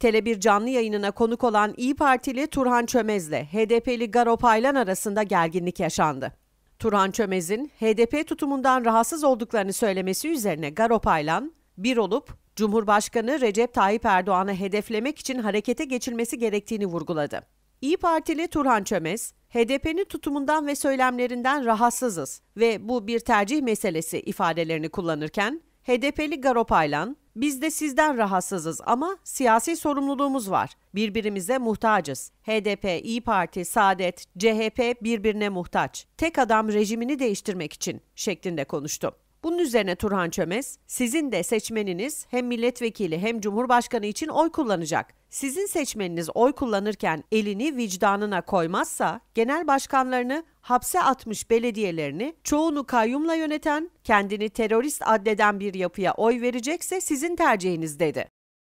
Tele1 canlı yayınına konuk olan İyi Partili Turhan Çömez'le HDP'li Garo Paylan arasında gerginlik yaşandı. Turhan Çömez'in HDP tutumundan rahatsız olduklarını söylemesi üzerine Garo Paylan, bir olup Cumhurbaşkanı Recep Tayyip Erdoğan'ı hedeflemek için harekete geçilmesi gerektiğini vurguladı. İyi Partili Turhan Çömez, HDP'nin tutumundan ve söylemlerinden rahatsızız ve bu bir tercih meselesi ifadelerini kullanırken, HDP'li Garo Paylan, biz de sizden rahatsızız ama siyasi sorumluluğumuz var. Birbirimize muhtacız. HDP, İyi Parti, Saadet, CHP birbirine muhtaç. Tek adam rejimini değiştirmek için şeklinde konuştu. Bunun üzerine Turhan Çömez, sizin de seçmeniniz hem milletvekili hem cumhurbaşkanı için oy kullanacak. Sizin seçmeniniz oy kullanırken elini vicdanına koymazsa genel başkanlarını hapse atmış belediyelerini çoğunu kayyumla yöneten, kendini terörist addeden bir yapıya oy verecekse sizin tercihiniz dedi.